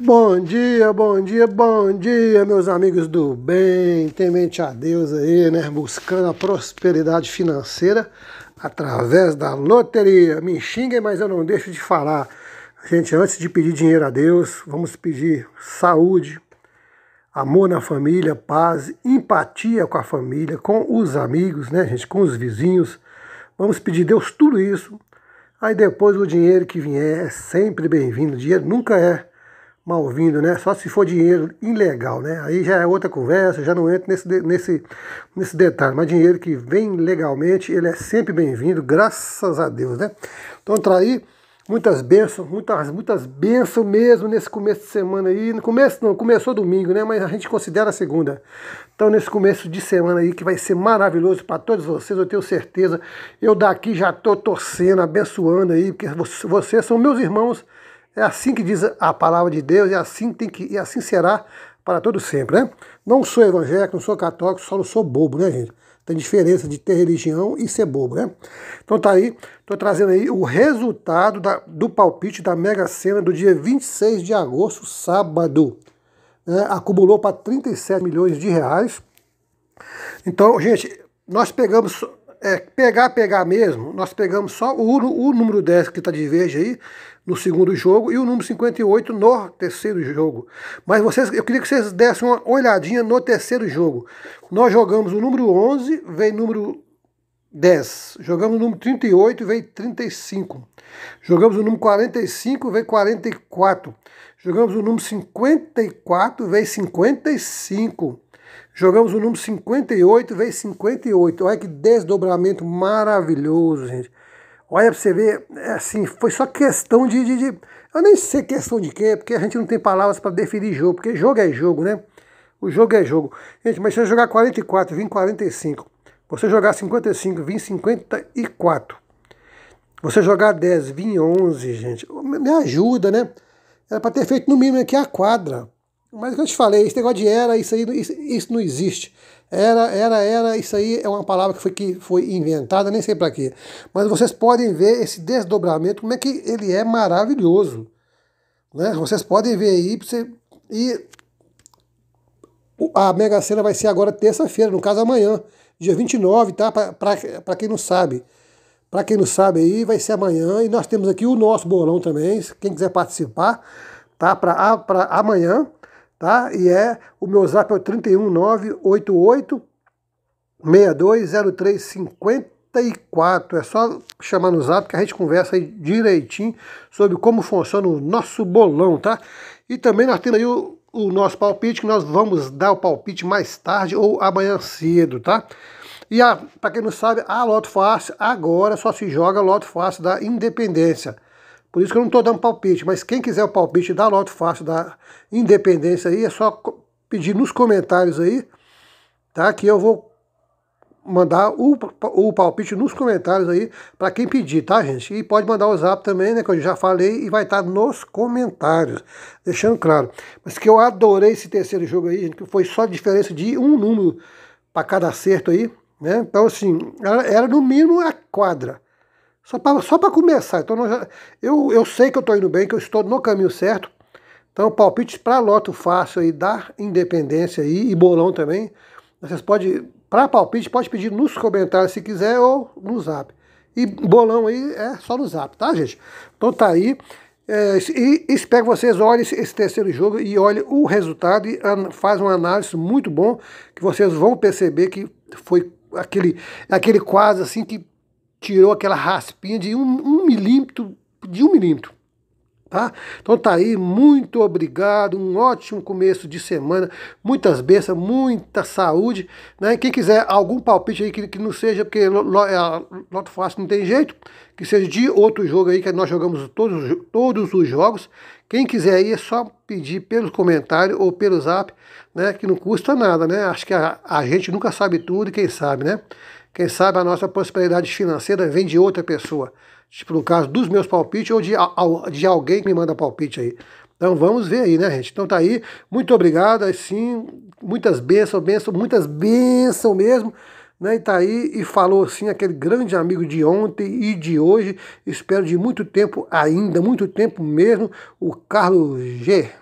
Bom dia, bom dia, bom dia, meus amigos do bem, temente a Deus aí, né? Buscando a prosperidade financeira através da loteria. Me xinguem, mas eu não deixo de falar. Gente, antes de pedir dinheiro a Deus, vamos pedir saúde, amor na família, paz, empatia com a família, com os amigos, né, gente? Com os vizinhos. Vamos pedir a Deus tudo isso. Aí depois o dinheiro que vier é sempre bem-vindo. dinheiro nunca é mal vindo, né? Só se for dinheiro ilegal, né? Aí já é outra conversa, já não entro nesse, nesse, nesse detalhe. Mas dinheiro que vem legalmente, ele é sempre bem-vindo, graças a Deus, né? Então trair tá muitas bênçãos, muitas, muitas bênçãos mesmo nesse começo de semana aí. No começo não, começou domingo, né? Mas a gente considera a segunda. Então nesse começo de semana aí que vai ser maravilhoso para todos vocês, eu tenho certeza. Eu daqui já tô torcendo, abençoando aí, porque vocês são meus irmãos é assim que diz a palavra de Deus, e assim tem que, e assim será para todo sempre, né? Não sou evangélico, não sou católico, só não sou bobo, né, gente? Tem diferença de ter religião e ser bobo, né? Então tá aí, tô trazendo aí o resultado da, do palpite da Mega Sena do dia 26 de agosto, sábado. Né? Acumulou para 37 milhões de reais. Então, gente, nós pegamos é, pegar, pegar mesmo, nós pegamos só o, o número 10 que está de verde aí no segundo jogo e o número 58 no terceiro jogo. Mas vocês, eu queria que vocês dessem uma olhadinha no terceiro jogo. Nós jogamos o número 11, veio número 10. Jogamos o número 38, vem 35. Jogamos o número 45, vem 44. Jogamos o número 54, veio 55. Jogamos o número 58 vezes 58. Olha que desdobramento maravilhoso, gente. Olha pra você ver, é assim, foi só questão de, de, de, Eu nem sei questão de quê, porque a gente não tem palavras para definir jogo, porque jogo é jogo, né? O jogo é jogo. Gente, mas se você jogar 44, vim 45. Você jogar 55, vim 54. Você jogar 10, vim 11, gente. Me ajuda, né? Era para ter feito no mínimo aqui a quadra. Mas o que eu te falei, esse negócio de era, isso aí isso, isso não existe. Era, era, era, isso aí é uma palavra que foi, que foi inventada, nem sei para quê. Mas vocês podem ver esse desdobramento, como é que ele é maravilhoso. Né? Vocês podem ver aí, você, e a Mega Sena vai ser agora terça-feira, no caso amanhã, dia 29, tá? Para quem não sabe. Para quem não sabe aí, vai ser amanhã. E nós temos aqui o nosso bolão também, quem quiser participar, tá? Para amanhã tá? E é o meu zap é o 31988 620354. É só chamar no zap que a gente conversa aí direitinho sobre como funciona o nosso bolão, tá? E também nós temos aí o, o nosso palpite, que nós vamos dar o palpite mais tarde ou amanhã cedo, tá? E para quem não sabe, a Loto Fácil agora só se joga Loto Fácil da Independência. Por isso que eu não estou dando palpite, mas quem quiser o palpite da Loto Fácil, da Independência aí, é só pedir nos comentários aí, tá? Que eu vou mandar o, o palpite nos comentários aí para quem pedir, tá, gente? E pode mandar o zap também, né? Que eu já falei e vai estar tá nos comentários, deixando claro. Mas que eu adorei esse terceiro jogo aí, gente, que foi só diferença de um número para cada acerto aí, né? Então, assim, era, era no mínimo a quadra. Só para só começar. Então já, eu, eu sei que eu estou indo bem, que eu estou no caminho certo. Então, palpite para loto fácil aí da Independência aí, e bolão também. Vocês podem, para palpite, pode pedir nos comentários se quiser ou no zap. E bolão aí é só no zap, tá, gente? Então tá aí. É, e espero que vocês olhem esse terceiro jogo e olhem o resultado e faz uma análise muito bom que vocês vão perceber que foi aquele, aquele quase assim que tirou aquela raspinha de um, um milímetro, de um milímetro. Tá? Então tá aí, muito obrigado, um ótimo começo de semana, muitas bênçãos, muita saúde, né? Quem quiser algum palpite aí que, que não seja, porque é, Loto Fácil não tem jeito, que seja de outro jogo aí, que nós jogamos todos, todos os jogos. Quem quiser aí é só pedir pelo comentário ou pelo zap, né? Que não custa nada, né? Acho que a, a gente nunca sabe tudo, quem sabe, né? Quem sabe a nossa prosperidade financeira vem de outra pessoa. Tipo, no caso dos meus palpites ou de, de alguém que me manda palpite aí. Então vamos ver aí, né, gente? Então tá aí. Muito obrigado, sim. muitas bênçãos, bênçãos, muitas bênçãos mesmo. Né, e tá aí e falou assim aquele grande amigo de ontem e de hoje, espero de muito tempo ainda, muito tempo mesmo, o Carlos G.